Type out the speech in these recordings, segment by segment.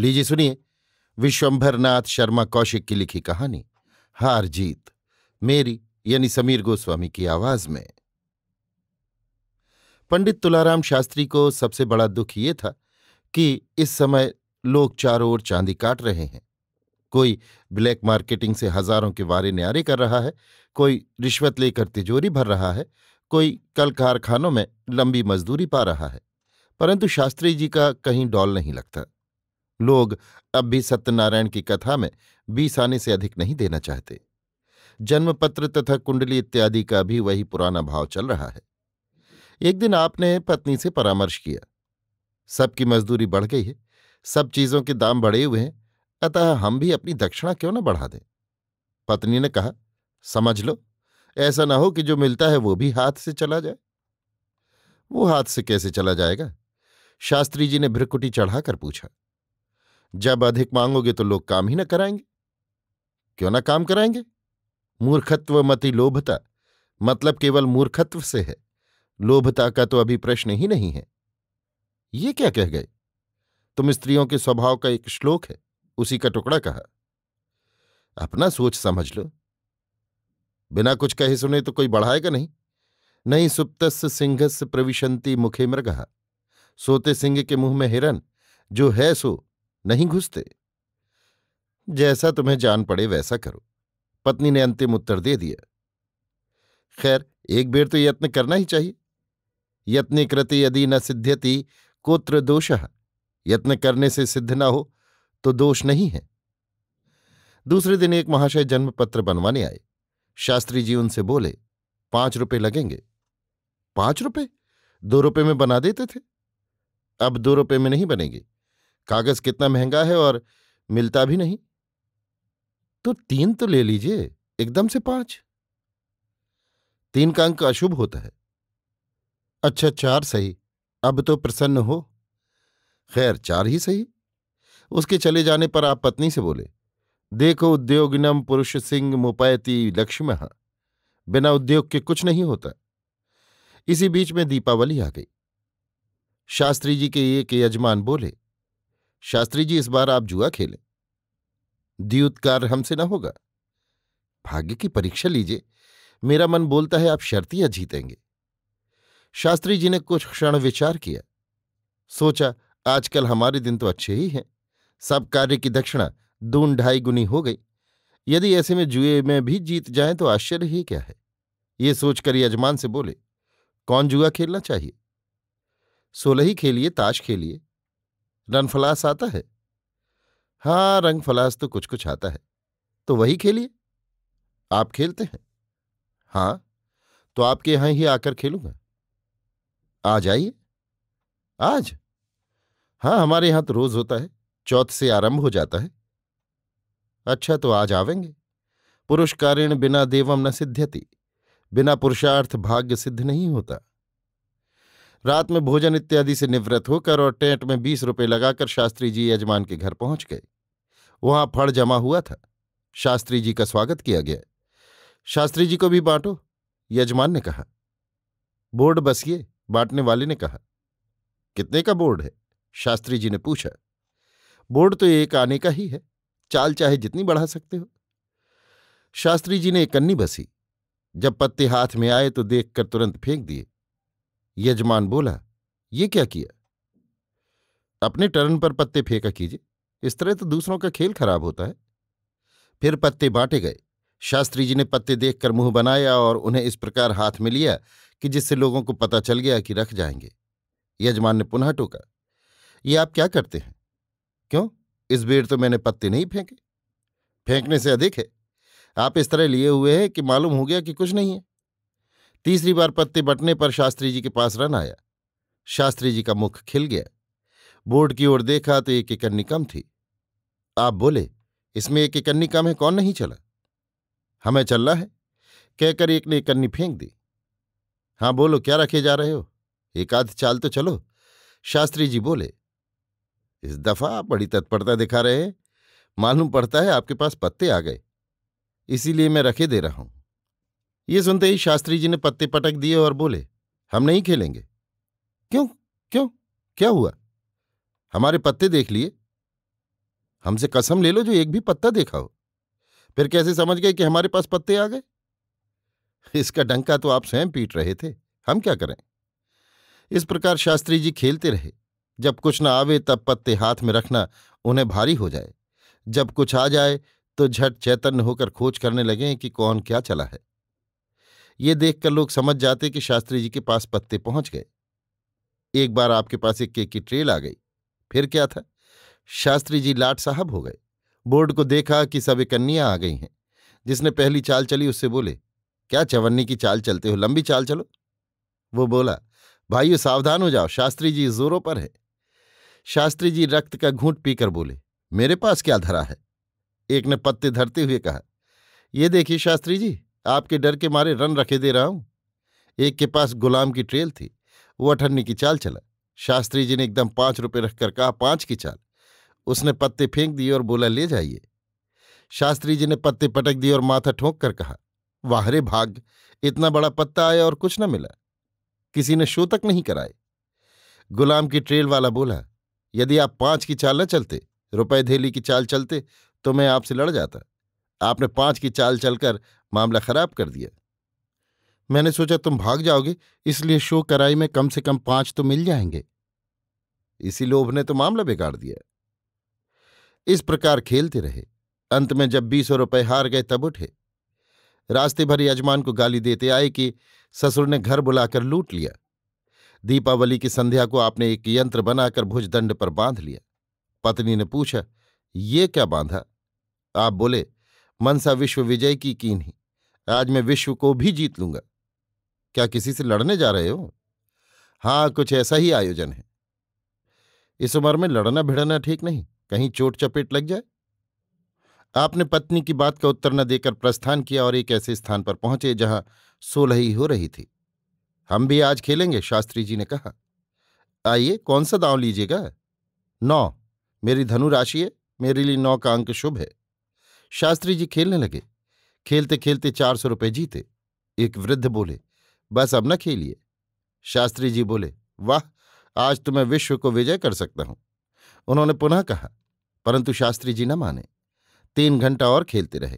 लीजिए सुनिए विश्वंभरनाथ शर्मा कौशिक की लिखी कहानी हार जीत मेरी यानी समीर गोस्वामी की आवाज में पंडित तुलाराम शास्त्री को सबसे बड़ा दुख ये था कि इस समय लोग चारों ओर चांदी काट रहे हैं कोई ब्लैक मार्केटिंग से हजारों के वारे न्यारे कर रहा है कोई रिश्वत लेकर तिजोरी भर रहा है कोई कल कारखानों में लंबी मजदूरी पा रहा है परंतु शास्त्री जी का कहीं डॉल नहीं लगता लोग अब भी सत्यनारायण की कथा में बीस आने से अधिक नहीं देना चाहते जन्मपत्र तथा कुंडली इत्यादि का भी वही पुराना भाव चल रहा है एक दिन आपने पत्नी से परामर्श किया सबकी मजदूरी बढ़ गई है सब चीजों के दाम बढ़े हुए हैं अतः हम भी अपनी दक्षिणा क्यों न बढ़ा दें पत्नी ने कहा समझ लो ऐसा ना हो कि जो मिलता है वो भी हाथ से चला जाए वो हाथ से कैसे चला जाएगा शास्त्री जी ने भ्रकुटी चढ़ाकर पूछा जब अधिक मांगोगे तो लोग काम ही ना कराएंगे क्यों ना काम कराएंगे मूर्खत्व मति लोभता मतलब केवल मूर्खत्व से है लोभता का तो अभी प्रश्न ही नहीं है ये क्या कह गए तुम स्त्रियों के स्वभाव का एक श्लोक है उसी का टुकड़ा कहा अपना सोच समझ लो बिना कुछ कहे सुने तो कोई बढ़ाएगा नहीं नहीं सुप्तस सिंहस प्रविशंति मुखे मृगहा सोते सिंह के मुंह में हिरन जो है सो नहीं घुसते जैसा तुम्हें जान पड़े वैसा करो पत्नी ने अंतिम उत्तर दे दिया खैर एक बेर तो यत्न करना ही चाहिए यत्न कृति यदि न सिद्ध्यति कोत्र दोष यत्न करने से सिद्ध ना हो तो दोष नहीं है दूसरे दिन एक महाशय जन्म पत्र बनवाने आए शास्त्री जी उनसे बोले पांच रुपए लगेंगे पांच रुपए दो रुपए में बना देते थे अब दो रुपए में नहीं बनेंगे कागज कितना महंगा है और मिलता भी नहीं तो तीन तो ले लीजिए एकदम से पांच तीन का अंक अशुभ होता है अच्छा चार सही अब तो प्रसन्न हो खैर चार ही सही उसके चले जाने पर आप पत्नी से बोले देखो उद्योगिनम पुरुष सिंह मुपैती लक्ष्म बिना उद्योग के कुछ नहीं होता इसी बीच में दीपावली आ गई शास्त्री जी के एक यजमान बोले शास्त्री जी इस बार आप जुआ खेले द्यूतकार हमसे ना होगा भाग्य की परीक्षा लीजिए मेरा मन बोलता है आप शर्तियां जीतेंगे शास्त्री जी ने कुछ क्षण विचार किया सोचा आजकल हमारे दिन तो अच्छे ही हैं सब कार्य की दक्षिणा दून ढाई गुनी हो गई यदि ऐसे में जुए में भी जीत जाए तो आश्चर्य ही क्या है ये सोचकर यजमान से बोले कौन जुआ खेलना चाहिए सोलह ही खेलिए ताश खेलिए रनफलास आता है हाँ रंगफलास तो कुछ कुछ आता है तो वही खेलिए आप खेलते हैं हाँ तो आपके यहां ही आकर खेलूंगा आ जाइए आज हाँ हमारे यहां तो रोज होता है चौथ से आरंभ हो जाता है अच्छा तो आज आवेंगे पुरुष कारिण बिना देवम न सिद्ध्यति बिना पुरुषार्थ भाग्य सिद्ध नहीं होता रात में भोजन इत्यादि से निवृत्त होकर और टेंट में बीस रुपये लगाकर शास्त्री जी यजमान के घर पहुंच गए वहां फड़ जमा हुआ था शास्त्री जी का स्वागत किया गया शास्त्री जी को भी बांटो यजमान ने कहा बोर्ड बसिए बांटने वाले ने कहा कितने का बोर्ड है शास्त्री जी ने पूछा बोर्ड तो एक आने का ही है चाल चाहे जितनी बढ़ा सकते हो शास्त्री जी ने एक कन्नी बसी जब पत्ते हाथ में आए तो देखकर तुरंत फेंक दिए यजमान बोला ये क्या किया अपने टर्न पर पत्ते फेंका कीजिए इस तरह तो दूसरों का खेल खराब होता है फिर पत्ते बांटे गए शास्त्री जी ने पत्ते देखकर मुंह बनाया और उन्हें इस प्रकार हाथ में लिया कि जिससे लोगों को पता चल गया कि रख जाएंगे यजमान ने पुनः टोका ये आप क्या करते हैं क्यों इस बेर तो मैंने पत्ते नहीं फेंके फेंकने से अधिक है आप इस तरह लिए हुए हैं कि मालूम हो गया कि कुछ नहीं है तीसरी बार पत्ते बटने पर शास्त्री जी के पास रन आया शास्त्री जी का मुख खिल गया बोर्ड की ओर देखा तो एक इकन्नी कम थी आप बोले इसमें एक इकन्नी कम है कौन नहीं चला हमें चलना है कहकर एक ने इकन्नी फेंक दी हाँ बोलो क्या रखे जा रहे हो एक आध चाल तो चलो शास्त्री जी बोले इस दफा आप बड़ी तत्परता दिखा रहे हैं मालूम पड़ता है आपके पास पत्ते आ गए इसीलिए मैं रखे दे रहा हूं ये सुनते ही शास्त्री जी ने पत्ते पटक दिए और बोले हम नहीं खेलेंगे क्यों क्यों क्या हुआ हमारे पत्ते देख लिए हमसे कसम ले लो जो एक भी पत्ता देखा हो फिर कैसे समझ गए कि हमारे पास पत्ते आ गए इसका डंका तो आप स्वयं पीट रहे थे हम क्या करें इस प्रकार शास्त्री जी खेलते रहे जब कुछ न आवे तब पत्ते हाथ में रखना उन्हें भारी हो जाए जब कुछ आ जाए तो झट चैतन्य होकर खोज करने लगे कि कौन क्या चला है ये देखकर लोग समझ जाते कि शास्त्री जी के पास पत्ते पहुंच गए एक बार आपके पास एक केक की ट्रेल आ गई फिर क्या था शास्त्री जी लाट साहब हो गए बोर्ड को देखा कि सब एक आ गई हैं जिसने पहली चाल चली उससे बोले क्या चवन्नी की चाल चलते हो लंबी चाल चलो वो बोला भाइयों सावधान हो जाओ शास्त्री जी जोरों पर है शास्त्री जी रक्त का घूंट पीकर बोले मेरे पास क्या धरा है एक ने पत्ते धरते हुए कहा यह देखिए शास्त्री जी आपके डर के मारे रन रखे दे रहा हूं एक के पास गुलाम की ट्रेल थी वो अठन्नी की चाल चला शास्त्री जी ने एकदम पांच रुपए रखकर कहा पांच की चाल उसने पत्ते फेंक दिए और बोला ले जाइए शास्त्री जी ने पत्ते पटक दिए और माथा ठोंक कर कहा वाहरे भाग इतना बड़ा पत्ता आया और कुछ न मिला किसी ने शो तक नहीं कराए गुलाम की ट्रेल वाला बोला यदि आप पांच की चाल न चलते रुपए धेली की चाल चलते तो मैं आपसे लड़ जाता आपने पांच की चाल चलकर मामला खराब कर दिया मैंने सोचा तुम भाग जाओगे इसलिए शो कराई में कम से कम पांच तो मिल जाएंगे इसी लोभ ने तो मामला बिगाड़ दिया इस प्रकार खेलते रहे अंत में जब बीसों रुपए हार गए तब उठे रास्ते भर यजमान को गाली देते आए कि ससुर ने घर बुलाकर लूट लिया दीपावली की संध्या को आपने एक यंत्र बनाकर भुजदंड पर बांध लिया पत्नी ने पूछा ये क्या बांधा आप बोले मनसा विश्व विजय की ही आज मैं विश्व को भी जीत लूंगा क्या किसी से लड़ने जा रहे हो हाँ कुछ ऐसा ही आयोजन है इस उम्र में लड़ना भिड़ना ठीक नहीं कहीं चोट चपेट लग जाए आपने पत्नी की बात का उत्तर न देकर प्रस्थान किया और एक ऐसे स्थान पर पहुंचे जहां सोलह ही हो रही थी हम भी आज खेलेंगे शास्त्री जी ने कहा आइए कौन सा दांव लीजिएगा नौ मेरी धनु राशि है मेरे लिए नौ का अंक शुभ है शास्त्री जी खेलने लगे खेलते खेलते चार सौ रुपये जीते एक वृद्ध बोले बस अब न खेलिए शास्त्री जी बोले वाह आज तो मैं विश्व को विजय कर सकता हूं उन्होंने पुनः कहा परंतु शास्त्री जी न माने तीन घंटा और खेलते रहे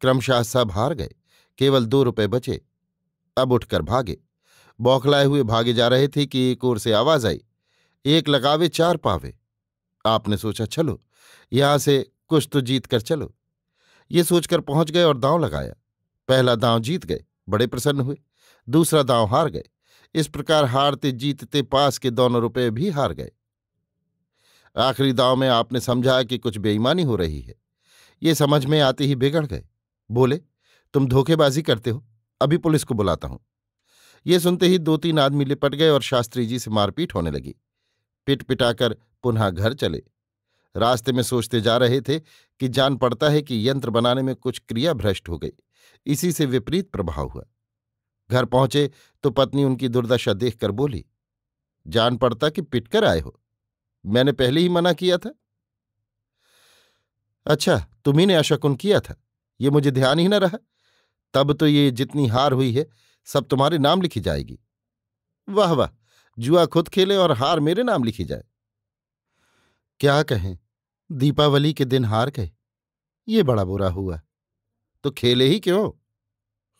क्रमशाह सब हार गए केवल दो रुपए बचे अब उठकर भागे बौखलाए हुए भागे जा रहे थे कि एक ओर से आवाज आई एक लगावे चार पावे आपने सोचा चलो यहां से कुछ तो जीत कर चलो ये सोचकर पहुंच गए और दांव लगाया पहला दांव जीत गए बड़े प्रसन्न हुए दूसरा दांव हार गए इस प्रकार हारते जीतते पास के दोनों रुपए भी हार गए आखिरी दांव में आपने समझा कि कुछ बेईमानी हो रही है ये समझ में आते ही बिगड़ गए बोले तुम धोखेबाजी करते हो अभी पुलिस को बुलाता हूं ये सुनते ही दो तीन आदमी लिपट गए और शास्त्री जी से मारपीट होने लगी पिट पिटाकर पुनः घर चले रास्ते में सोचते जा रहे थे कि जान पड़ता है कि यंत्र बनाने में कुछ क्रिया भ्रष्ट हो गई इसी से विपरीत प्रभाव हुआ घर पहुंचे तो पत्नी उनकी दुर्दशा देखकर बोली जान पड़ता कि पिटकर आए हो मैंने पहले ही मना किया था अच्छा तुम्ही ने अशकुन किया था ये मुझे ध्यान ही न रहा तब तो ये जितनी हार हुई है सब तुम्हारे नाम लिखी जाएगी वाह वाह जुआ खुद खेले और हार मेरे नाम लिखी जाए क्या कहें दीपावली के दिन हार गए ये बड़ा बुरा हुआ तो खेले ही क्यों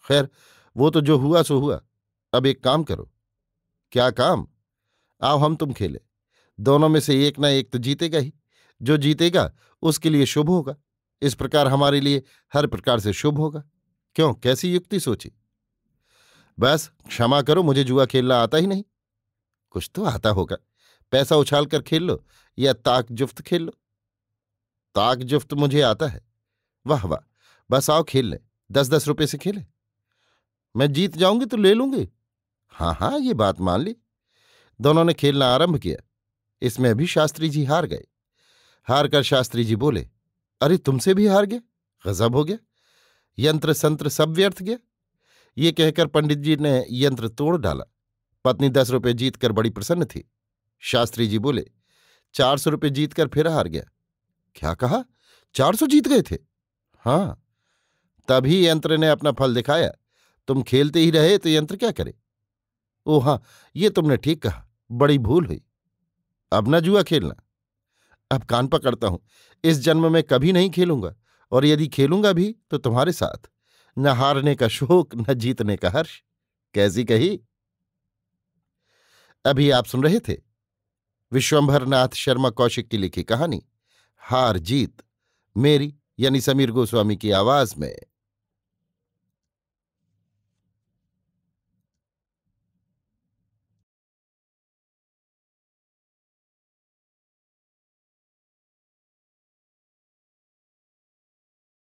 खैर वो तो जो हुआ सो हुआ अब एक काम करो क्या काम आओ हम तुम खेले दोनों में से एक ना एक तो जीतेगा ही जो जीतेगा उसके लिए शुभ होगा इस प्रकार हमारे लिए हर प्रकार से शुभ होगा क्यों कैसी युक्ति सोची बस क्षमा करो मुझे जुआ खेलना आता ही नहीं कुछ तो आता होगा पैसा उछाल कर खेल लो या ताक जुफ्त खेल लो ताक जुफ्त मुझे आता है वाह वाह बस आओ खेल लें दस दस रुपए से खेलें मैं जीत जाऊंगी तो ले लूंगी हाँ हाँ ये बात मान ली दोनों ने खेलना आरंभ किया इसमें भी शास्त्री जी हार गए हार कर शास्त्री जी बोले अरे तुमसे भी हार गया गजब हो गया यंत्र संत्र सब व्यर्थ गया ये कहकर पंडित जी ने यंत्र तोड़ डाला पत्नी दस रुपये जीतकर बड़ी प्रसन्न थी शास्त्री जी बोले चार सौ रुपये जीतकर फिर हार गया क्या कहा चार सौ जीत गए थे हाँ तभी यंत्र ने अपना फल दिखाया तुम खेलते ही रहे तो यंत्र क्या करे ओ हाँ ये तुमने ठीक कहा बड़ी भूल हुई अब ना जुआ खेलना अब कान पकड़ता हूं इस जन्म में कभी नहीं खेलूंगा और यदि खेलूंगा भी तो तुम्हारे साथ न हारने का शोक न जीतने का हर्ष कैसी कही अभी आप सुन रहे थे विश्वंभरनाथ शर्मा कौशिक की लिखी कहानी हार जीत मेरी यानी समीर गोस्वामी की आवाज में